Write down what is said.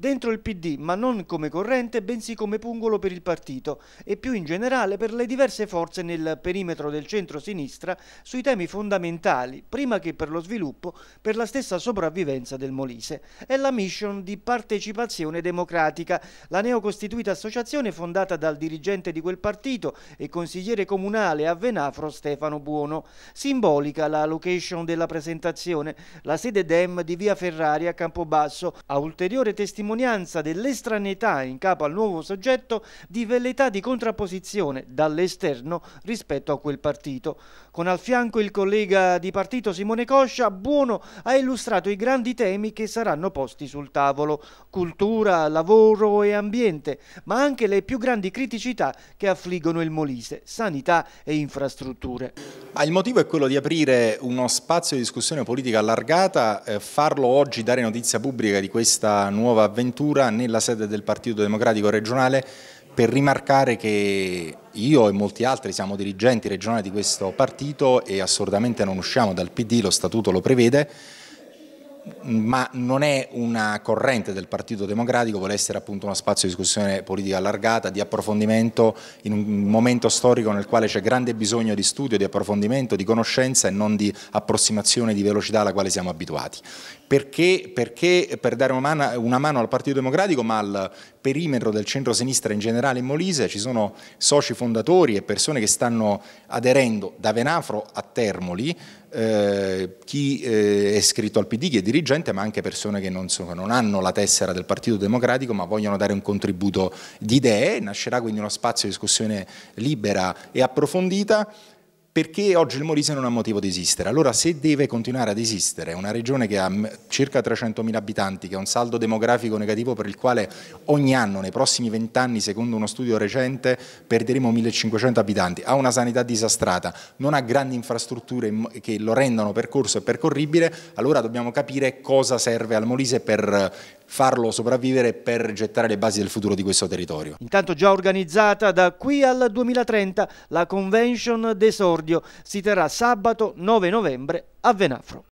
dentro il PD, ma non come corrente, bensì come pungolo per il partito e più in generale per le diverse forze nel perimetro del centro-sinistra sui temi fondamentali, prima che per lo sviluppo, per la stessa sopravvivenza del Molise. È la mission di partecipazione democratica, la neocostituita associazione fondata dal dirigente di quel partito e consigliere comunale a Venafro Stefano Buono. Simbolica la location della presentazione, la sede DEM di via Ferrari a Campobasso, a ulteriore testimonianza testimonianza dell'estraneità in capo al nuovo soggetto di velleità di contrapposizione dall'esterno rispetto a quel partito. Con al fianco il collega di partito Simone Coscia, Buono ha illustrato i grandi temi che saranno posti sul tavolo, cultura, lavoro e ambiente, ma anche le più grandi criticità che affliggono il Molise, sanità e infrastrutture. Ah, il motivo è quello di aprire uno spazio di discussione politica allargata, eh, farlo oggi, dare notizia pubblica di questa nuova avventura Ventura nella sede del Partito Democratico regionale per rimarcare che io e molti altri siamo dirigenti regionali di questo partito e assolutamente non usciamo dal PD, lo statuto lo prevede, ma non è una corrente del Partito Democratico, vuole essere appunto uno spazio di discussione politica allargata, di approfondimento in un momento storico nel quale c'è grande bisogno di studio, di approfondimento, di conoscenza e non di approssimazione di velocità alla quale siamo abituati. Perché, perché per dare una mano, una mano al Partito Democratico ma al perimetro del centro-sinistra in generale in Molise ci sono soci fondatori e persone che stanno aderendo da Venafro a Termoli, eh, chi eh, è iscritto al PD, chi è dirigente, dirigente, ma anche persone che non, sono, non, hanno la tessera del Partito Democratico, ma vogliono dare un contributo di idee. Nascerà quindi uno spazio di discussione libera e approfondita perché oggi il Molise non ha motivo di esistere. Allora se deve continuare ad esistere una regione che ha circa 300.000 abitanti, che ha un saldo demografico negativo per il quale ogni anno, nei prossimi vent'anni, secondo uno studio recente, perderemo 1.500 abitanti, ha una sanità disastrata, non ha grandi infrastrutture che lo rendano percorso e percorribile, allora dobbiamo capire cosa serve al Molise per farlo sopravvivere per gettare le basi del futuro di questo territorio. Intanto già organizzata da qui al 2030 la Convention des Ordi Concordio si terrà sabato 9 novembre a Venafro.